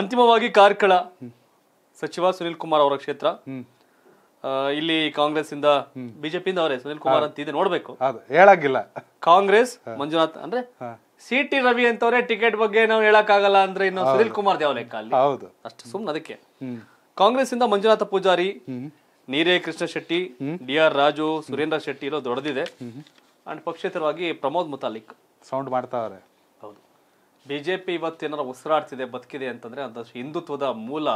ಅಂತಿಮವಾಗಿ ಕಾರ್ಕಳ ಸಚಿವ ಸುನಿಲ್ ಕುಮಾರ್ ಅವರ ಕ್ಷೇತ್ರ ಇಲ್ಲಿ ಕಾಂಗ್ರೆಸ್ ಇಂದ ಬಿಜೆಪಿಯಿಂದ ಅವರೇ ಸುನಿಲ್ ಕುಮಾರ್ ಅಂತ ಇದೆ ನೋಡ್ಬೇಕು ಹೇಳಾಗಿಲ್ಲ ಕಾಂಗ್ರೆಸ್ ಮಂಜುನಾಥ್ ಅಂದ್ರೆ ಸಿ ಟಿ ರವಿ ಅಂತವ್ರೆ ಟಿಕೆಟ್ ಬಗ್ಗೆ ನಾವು ಹೇಳಕ್ಕಾಗಲ್ಲ ಅಂದ್ರೆ ಇನ್ನು ಸುನಿಲ್ ಕುಮಾರ್ ದೇವ್ ಲೆಕ್ಕ ಅಲ್ಲಿ ಹೌದು ಅಷ್ಟು ಸುಮ್ನೆ ಅದಕ್ಕೆ ಕಾಂಗ್ರೆಸ್ ಇಂದ ಮಂಜುನಾಥ ಪೂಜಾರಿ ನೀರೇ ಕೃಷ್ಣ ಶೆಟ್ಟಿ ಡಿ ಆರ್ ರಾಜು ಸುರೇಂದ್ರ ಶೆಟ್ಟಿ ಇರೋ ದೊಡ್ಡದಿದೆ ಅಂಡ್ ಪಕ್ಷೇತರವಾಗಿ ಪ್ರಮೋದ್ ಮುತಾಲಿಕ್ ಸೌಂಡ್ ಮಾಡ್ತಾವ್ರೆ ಬಿ ಜೆ ಪಿ ಇವತ್ತೇನಾರ ಉಸಿರಾಡ್ತಿದೆ ಬದುಕಿದೆ ಅಂತಂದ್ರೆ ಅಂತ ಹಿಂದುತ್ವದ ಮೂಲ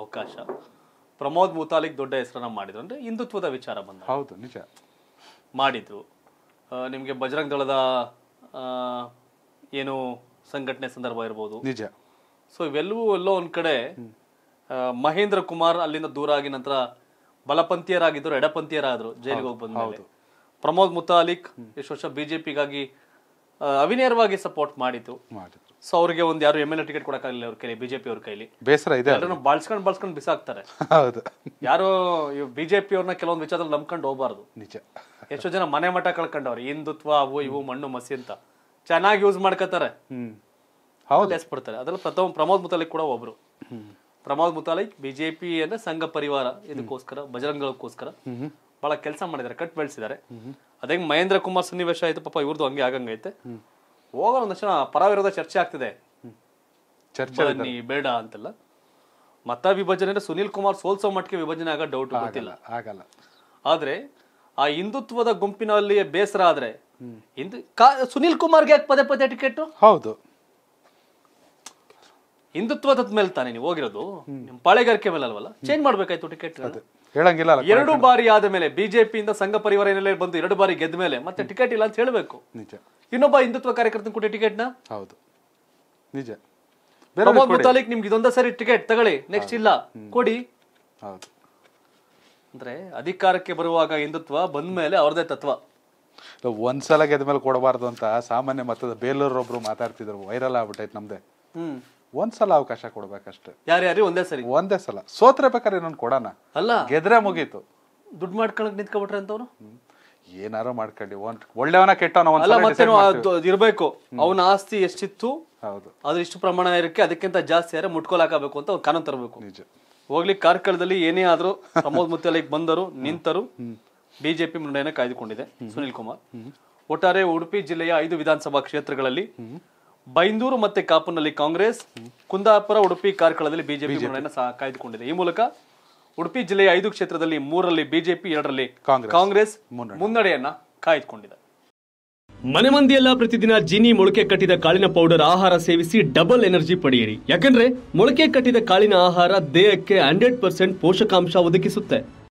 ಅವಕಾಶ ಪ್ರಮೋದ್ ಮುತಾಲಿಕ್ ದೊಡ್ಡ ಹೆಸರನ್ನ ಮಾಡಿದ್ರು ಅಂದ್ರೆ ಹಿಂದುತ್ವದ ವಿಚಾರ ಬಂದ ಹೌದು ನಿಜ ಮಾಡಿದ್ರು ನಿಮ್ಗೆ ಬಜರಂಗ್ ದಳದ ಏನು ಸಂಘಟನೆ ಸಂದರ್ಭ ಇರ್ಬೋದು ನಿಜ ಸೊ ಇವೆಲ್ಲವೂ ಎಲ್ಲೋ ಒಂದ್ ಕಡೆ ಮಹೇಂದ್ರ ಕುಮಾರ್ ಅಲ್ಲಿಂದ ದೂರ ಆಗಿ ನಂತರ ಬಲಪಂಥೀಯರಾಗಿದ್ದರು ಎಡಪಂಥೀಯರಾದ್ರು ಜೈಲಿಗೆ ಹೋಗಿ ಬಂದ ಪ್ರಮೋದ್ ಮುತಾಲಿಕ್ ಎಷ್ಟು ವರ್ಷ ಬಿಜೆಪಿಗಾಗಿ ಅವಿನೇರವಾಗಿ ಸಪೋರ್ಟ್ ಮಾಡಿತು ಸೊ ಅವ್ರಿಗೆ ಒಂದ್ ಯಾರು ಎಮ್ ಎಲ್ ಎ ಟಿಕೆಟ್ ಕೊಡಕ್ಕಾಗಲಿಲ್ಲ ಅವ್ರ ಕೈಲಿ ಬಿಜೆಪಿ ಅವ್ರ ಕೈಲಿ ಬೇಸರ ಇದೆ ಎಲ್ಲರನ್ನು ಬಾಳ್ಸ್ಕೊಂಡು ಬಿಸಾಕ್ತಾರೆ ಹೌದು ಯಾರು ಬಿಜೆಪಿ ಅವ್ರನ್ನ ಕೆಲವೊಂದು ವಿಚಾರದಲ್ಲಿ ನಂಬ್ಕೊಂಡು ಹೋಗಬಾರ್ದು ನಿಜ ಎಷ್ಟೋ ಜನ ಮನೆ ಮಠ ಕಳ್ಕೊಂಡವ್ರು ಹಿಂದುತ್ವ ಅವು ಇವು ಮಣ್ಣು ಮಸಿ ಅಂತ ಚೆನ್ನಾಗಿ ಯೂಸ್ ಮಾಡ್ಕೋತಾರೆ ಹೌದು ಅದ್ರಲ್ಲಿ ಪ್ರಥಮ ಪ್ರಮೋದ್ ಮುತಾಲಿಕ್ ಕೂಡ ಒಬ್ರು ಪ್ರಮೋದ್ ಮುತಾಲಿಕ್ ಬಿಜೆಪಿ ಅಂದ್ರೆ ಸಂಘ ಪರಿವಾರ ಇದಕ್ಕೋಸ್ಕರ ಬಜರಂಗಕ್ಕೋಸ್ಕರ ಬಹಳ ಕೆಲಸ ಮಾಡಿದ್ದಾರೆ ಕಟ್ ಬೆಳೆಸಿದ್ದಾರೆ ಅದೇ ಮಹೇಂದ್ರ ಕುಮಾರ್ ಸನ್ನಿವೇಶ ಆಯ್ತು ಪಾಪ ಇವ್ರದ್ದು ಹಂಗೆ ಆಗಂಗೈತೆ ಹೋಗೋ ಒಂದಷ್ಟು ಪರವಿರೋಧ ಚರ್ಚೆ ಆಗ್ತಿದೆ ಚರ್ಚೆ ನೀ ಬೇಡ ಅಂತಲ್ಲ ಮತ ವಿಭಜನೆ ಸುನೀಲ್ ಕುಮಾರ್ ಸೋಲ್ಸೋ ಮಟ್ಟಿಗೆ ವಿಭಜನೆ ಆಗ ಡೌಟ್ ಗೊತ್ತಿಲ್ಲ ಆಗಲ್ಲ ಆದ್ರೆ ಆ ಹಿಂದುತ್ವದ ಗುಂಪಿನಲ್ಲಿ ಬೇಸರ ಆದ್ರೆ ಸುನಿಲ್ ಸುನಿಲ್ ಕುಮಾರ್ಗೆ ಯಾಕೆ ಪದೇ ಪದೇ ಟಿಕೆಟ್ ಹೌದು ಹಿಂದುತ್ವದ ಮೇಲೆ ತಾನೇ ನೀವು ಹೋಗಿರೋದು ನಿಮ್ ಪಾಳೆಗಾರಿಕೆ ಮೇಲೆ ಅಲ್ವಲ್ಲ ಚೇಂಜ್ ಮಾಡ್ಬೇಕಾಯ್ತು ಟಿಕೆಟ್ ಹೇಳಂಗಿಲ್ಲ ಎರಡು ಬಾರಿ ಆದ ಮೇಲೆ ಬಿಜೆಪಿಯಿಂದ ಸಂಘ ಪರಿವಾರ ಬಂದು ಎರಡು ಬಾರಿ ಗೆದ್ದ ಮೇಲೆ ಮತ್ತೆ ಟಿಕೆಟ್ ಇಲ್ಲ ಅಂತ ಹೇಳಬೇಕು ನಿಜ ಇನ್ನೊಬ್ಬ ಹಿಂದುತ್ವ ಕಾರ್ಯಕರ್ತನ ಕೊಟ್ಟಿ ಟಿಕೆಟ್ ನ ಹೌದು ನಿಜ ಮುತಾಲಿಕ್ ನಿಮ್ಗೆ ಇದೊಂದೇ ಸರಿ ಟಿಕೆಟ್ ತಗೊಳ್ಳಿ ನೆಕ್ಸ್ಟ್ ಇಲ್ಲ ಕೊಡಿ ಹೌದು ಅಂದ್ರೆ ಅಧಿಕಾರಕ್ಕೆ ಬರುವಾಗ ಹಿಂದುತ್ವ ಬಂದ ಮೇಲೆ ಅವ್ರದೇ ತತ್ವ ಒಂದ್ಸಲ ಗೆದ್ದ ಮೇಲೆ ಕೊಡಬಾರ್ದು ಅಂತ ಸಾಮಾನ್ಯ ಮತದ ಬೇಲೂರೊಬ್ರು ಮಾತಾಡ್ತಿದ್ರು ವೈರಲ್ ಆಗ್ಬಿಟ್ಟೈತೆ ನಮ್ದೇ ಸಲ ಅವಕಾಶ ಕೊಡ್ಬೇಕಷ್ಟೇ ಯಾರ್ಯಾರಿ ಒಂದೇ ಸರಿ ಒಂದೇ ಸಲ ಸೋತ್ರೆ ಬೇಕಾದ್ರೆ ನಾನು ಕೊಡೋಣ ಅಲ್ಲ ಗೆದ್ರೆ ಮುಗೀತು ದುಡ್ಡು ಮಾಡ್ಕೊಳಕ್ ನಿಂತ್ಕೊಬಿಟ್ರೆ ಅಂತವ್ರು ಏನಾರು ಮಾಡ್ಕೊಂಡಿ ಒಳ್ಳೆವನ ಕೆಟ್ಟವನ ಅಲ್ಲ ಮತ್ತೆ ಇರಬೇಕು ಅವನ ಆಸ್ತಿ ಎಷ್ಟಿತ್ತು ಹೌದು ಅದು ಇಷ್ಟು ಪ್ರಮಾಣ ಇರಕ್ಕೆ ಅದಕ್ಕಿಂತ ಜಾಸ್ತಿ ಯಾರೇ ಮುಟ್ಕೊಲಾಕಬೇಕು ಅಂತ ಒಂದು ಕಾನೂನು ತರಬೇಕು ನಿಜ ಹೋಗ್ಲಿ ಕಾರ್ಕಳದಲ್ಲಿ ಏನೇ ಆದ್ರೂ ಪ್ರಮೋದ್ ಮುತ್ತಲಿಗೆ ಬಂದರು ನಿಂತರು ಬಿಜೆಪಿ ಮುಂಡೆಯನ್ನು ಕಾಯ್ದುಕೊಂಡಿದೆ ಸುನಿಲ್ ಕುಮಾರ್ ಒಟ್ಟಾರೆ ಉಡುಪಿ ಜಿಲ್ಲೆಯ ಐದು ವಿಧಾನಸಭಾ ಕ್ಷೇತ್ರಗಳಲ್ಲಿ ಬೈಂದೂರು ಮತ್ತೆ ಕಾಪುನಲ್ಲಿ ಕಾಂಗ್ರೆಸ್ ಕುಂದಾಪುರ ಉಡುಪಿ ಕಾರ್ಕಳದಲ್ಲಿ ಬಿಜೆಪಿ ಕಾಯ್ದುಕೊಂಡಿದೆ ಈ ಮೂಲಕ ಉಡುಪಿ ಜಿಲ್ಲೆಯ ಐದು ಕ್ಷೇತ್ರದಲ್ಲಿ ಮೂರರಲ್ಲಿ ಬಿಜೆಪಿ ಎರಡರಲ್ಲಿ ಕಾಂಗ್ರೆಸ್ ಮುನ್ನಡೆಯನ್ನ ಕಾಯ್ದುಕೊಂಡಿದೆ ಮನೆ ಮಂದಿಯೆಲ್ಲ ಪ್ರತಿದಿನ ಜಿನಿ ಮೊಳಕೆ ಕಟ್ಟಿದ ಕಾಳಿನ ಪೌಡರ್ ಆಹಾರ ಸೇವಿಸಿ ಡಬಲ್ ಎನರ್ಜಿ ಪಡೆಯಿರಿ ಯಾಕಂದ್ರೆ ಮೊಳಕೆ ಕಟ್ಟಿದ ಕಾಳಿನ ಆಹಾರ ದೇಹಕ್ಕೆ ಹಂಡ್ರೆಡ್ ಪರ್ಸೆಂಟ್ ಪೋಷಕಾಂಶ ಒದಗಿಸುತ್ತೆ